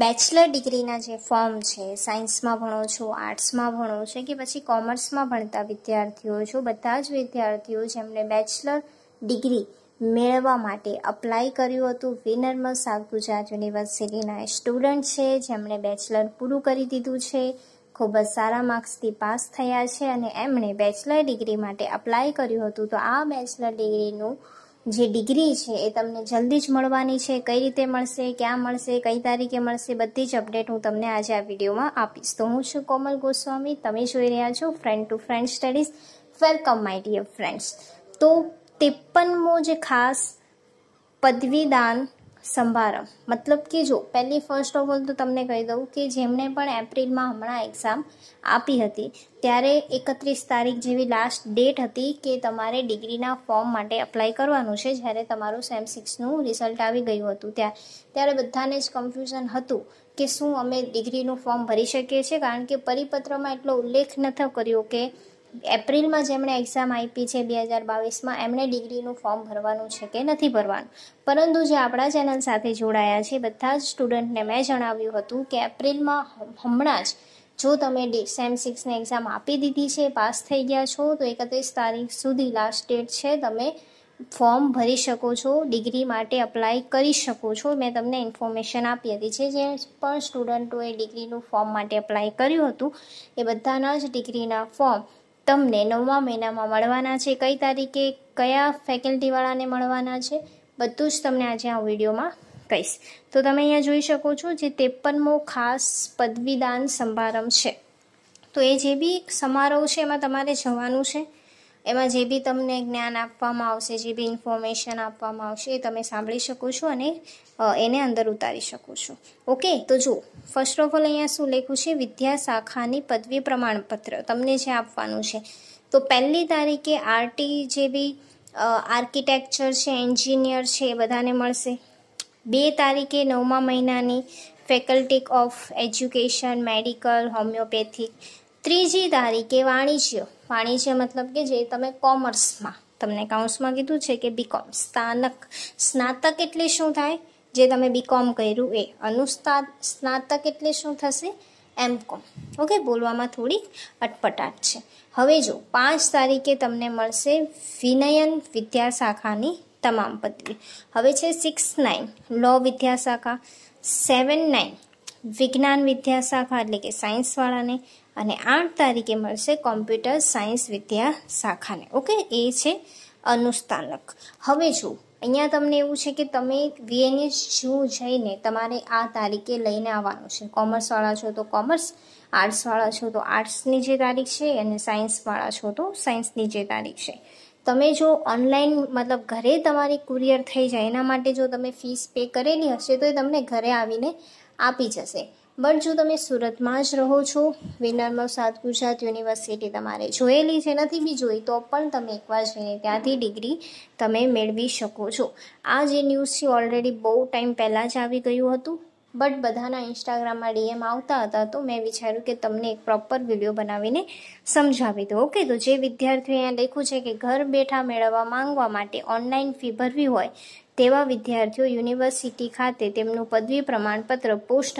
bachelor ડિગ્રીના જે form છે સાયન્સમાં ભણો છો આર્ટ્સમાં ભણો છો કે પછી કોમર્સમાં ભણતા વિદ્યાર્થીઓ છો બધા જ વિદ્યાર્થીઓ જેમણે બેચલર ડિગ્રી મેળવવા માટે અપ્લાય કર્યું હતું વિનર્મલ સાઉથ ગુજરાત યુનિવર્સિટીના સ્ટુડન્ટ છે જેમણે બેચલર પૂરું કરી દીધું છે ખૂબ જ સારા માર્ક્સથી પાસ થયા છે અને એમણે બેચલર ડિગ્રી માટે અપ્લાય કર્યું હતું તો આ બેચલર ડિગ્રીનું જે ડિગ્રી છે એ તમને જલ્દી જ મળવાની છે કઈ રીતે મળશે ક્યાં મળશે કઈ તારીખે મળશે બધી જ અપડેટ હું તમને આજે આ વિડીયોમાં આપીશ તો હું છું કોમલ ગોસ્વામી તમે જોઈ રહ્યા છો friend to friend studies welcome my dear friends તો ત્રેપનમો જે ખાસ પદવીદાન સંભારમ મતલબ કે જો પહેલી ફર્સ્ટ ઓફ ઓલ તો તમને કહી દઉં કે જેમણે પણ એપ્રિલમાં હમણાં એક્ઝામ આપી હતી ત્યારે એકત્રીસ તારીખ જેવી લાસ્ટ ડેટ હતી કે તમારે ડિગ્રીના ફોર્મ માટે અપ્લાય કરવાનું છે જ્યારે તમારું સેમ સિક્સનું રિઝલ્ટ આવી ગયું હતું ત્યાં ત્યારે બધાને જ કન્ફ્યુઝન હતું કે શું અમે ડિગ્રીનું ફોર્મ ભરી શકીએ છીએ કારણ કે પરિપત્રમાં એટલો ઉલ્લેખ નથી કર્યો કે એપ્રિલમાં જેમણે એક્ઝામ આપી છે બે હજાર બાવીસમાં એમણે ડિગ્રીનું ફોર્મ ભરવાનું છે કે નથી ભરવાનું પરંતુ જે આપણા ચેનલ સાથે જોડાયા છે બધા જ સ્ટુડન્ટને મેં જણાવ્યું હતું કે એપ્રિલમાં હમણાં જ જો તમે સેમ સિક્સને એક્ઝામ આપી દીધી છે પાસ થઈ ગયા છો તો એકત્રીસ તારીખ સુધી લાસ્ટ ડેટ છે તમે ફોર્મ ભરી શકો છો ડિગ્રી માટે અપ્લાય કરી શકો છો મેં તમને ઇન્ફોર્મેશન આપી હતી છે જે પણ સ્ટુડન્ટોએ ડિગ્રીનું ફોર્મ માટે અપ્લાય કર્યું હતું એ બધાના જ ડિગ્રીના ફોર્મ તમને નવમા મહિનામાં મળવાના છે કઈ તારીખે કયા ફેકલ્ટીવાળાને મળવાના છે બધું જ તમને આજે આ વિડીયોમાં કહીશ તો તમે અહીંયા જોઈ શકો છો જે ત્રેપનમો ખાસ પદવીદાન સમારંભ છે તો એ જે બી સમારોહ છે એમાં તમારે જવાનું છે એમાં જે બી તમને જ્ઞાન આપવામાં આવશે જે બી ઇન્ફોર્મેશન આપવામાં આવશે એ તમે સાંભળી શકો છો અને એને અંદર ઉતારી શકો છો ઓકે તો જુઓ ફર્સ્ટ ઓફ ઓલ અહીંયા શું લખ્યું છે વિદ્યા શાખાની પદવી પ્રમાણપત્ર તમને જે આપવાનું છે તો પહેલી તારીખે આરટી જે બી આર્કિટેક્ચર છે એન્જિનિયર છે એ બધાને મળશે બે તારીખે નવમા મહિનાની faculty of education medical homeopathic ત્રીજી તારીખે વાણિજ્ય વાણિજ્ય મતલબ કે જે તમે કોમર્સમાં તમને કાઉન્સમાં કીધું છે કે બીકોમ સ્નાતક સ્નાતક એટલે શું થાય જે તમે બીકોમ કર્યું એ અનુસ્તા સ્નાતક એટલે શું થશે એમ કોમ ઓકે બોલવામાં થોડીક અટપટાટ છે હવે જો પાંચ તારીખે તમને મળશે વિનયન વિદ્યાશાખાની તમામ પદવી હવે છે સિક્સ નાઇન લો વિદ્યાશાખા સેવન નાઇન વિજ્ઞાન વિદ્યાશાખા એટલે કે સાયન્સવાળાને અને આઠ તારીખે મળશે કોમ્પ્યુટર સાયન્સ વિદ્યા શાખાને ઓકે એ છે અનુસ્થાનક હવે જો અહીંયા તમને એવું છે કે તમે વીએનએસ e શું જઈને તમારે આ તારીખે લઈને આવવાનું છે કોમર્સવાળા છો તો કોમર્સ આર્ટ્સવાળા છો તો આર્ટ્સની જે તારીખ છે અને સાયન્સવાળા છો તો સાયન્સની જે તારીખ છે તમે જો ઓનલાઈન મતલબ ઘરે તમારી કુરિયર થઈ જાય એના માટે જો તમે ફીસ પે કરેલી હશે તો એ તમને ઘરે આવીને આપી જશે બટ જો તમે સુરતમાં જ રહો છો વિનરમાં સાત ગુજરાત યુનિવર્સિટી તમારે જોયેલી છે નથી બી જોઈ તો પણ તમે એકવાર જઈને ત્યાંથી ડિગ્રી તમે મેળવી શકો છો આ જે ન્યૂઝ છે ઓલરેડી બહુ ટાઈમ પહેલાં જ આવી ગયું હતું બટ બધાના ઇન્સ્ટાગ્રામમાં ડીએમ આવતા હતા તો મેં વિચાર્યું કે તમને એક પ્રોપર વિડીયો બનાવીને સમજાવી દો ઓકે તો જે વિદ્યાર્થીઓએ અહીંયા લખ્યું છે કે ઘર બેઠા મેળવવા માંગવા માટે ઓનલાઈન ફી ભરવી હોય તેવા વિદ્યાર્થીઓ યુનિવર્સિટી ખાતે તેમનું પદવી પ્રમાણપત્ર પોસ્ટ